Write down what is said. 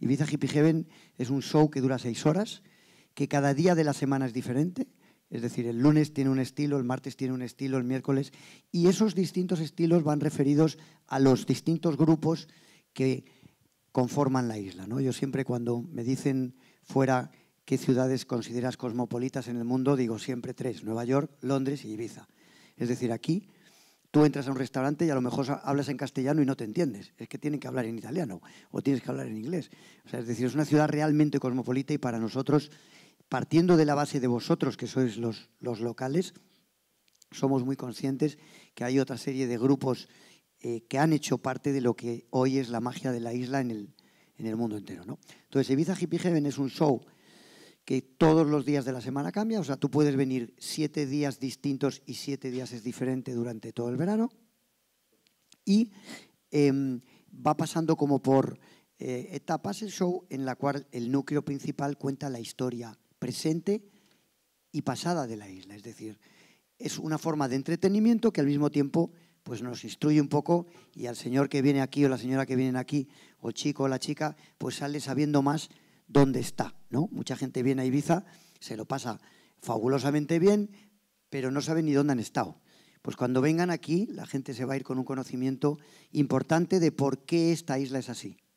Ibiza Hippie Heaven es un show que dura seis horas, que cada día de la semana es diferente. Es decir, el lunes tiene un estilo, el martes tiene un estilo, el miércoles. Y esos distintos estilos van referidos a los distintos grupos que conforman la isla. Yo siempre cuando me dicen fuera qué ciudades consideras cosmopolitas en el mundo, digo siempre tres, Nueva York, Londres y Ibiza. Es decir, aquí tú entras a un restaurante y a lo mejor hablas en castellano y no te entiendes. Es que tienen que hablar en italiano o tienes que hablar en inglés. O sea, es decir, es una ciudad realmente cosmopolita y para nosotros, partiendo de la base de vosotros, que sois los, los locales, somos muy conscientes que hay otra serie de grupos eh, que han hecho parte de lo que hoy es la magia de la isla en el, en el mundo entero. Entonces, Ibiza Hippie Heaven es un show que todos los días de la semana cambia, o sea, tú puedes venir siete días distintos y siete días es diferente durante todo el verano. Y em, va pasando como por eh, etapas el show en la cual el núcleo principal cuenta la historia presente y pasada de la isla. Es decir, es una forma de entretenimiento que al mismo tiempo pues nos instruye un poco y al señor que viene aquí o la señora que viene aquí o el chico o la chica pues sale sabiendo más dónde está. ¿no? Mucha gente viene a Ibiza, se lo pasa fabulosamente bien, pero no sabe ni dónde han estado. Pues cuando vengan aquí, la gente se va a ir con un conocimiento importante de por qué esta isla es así.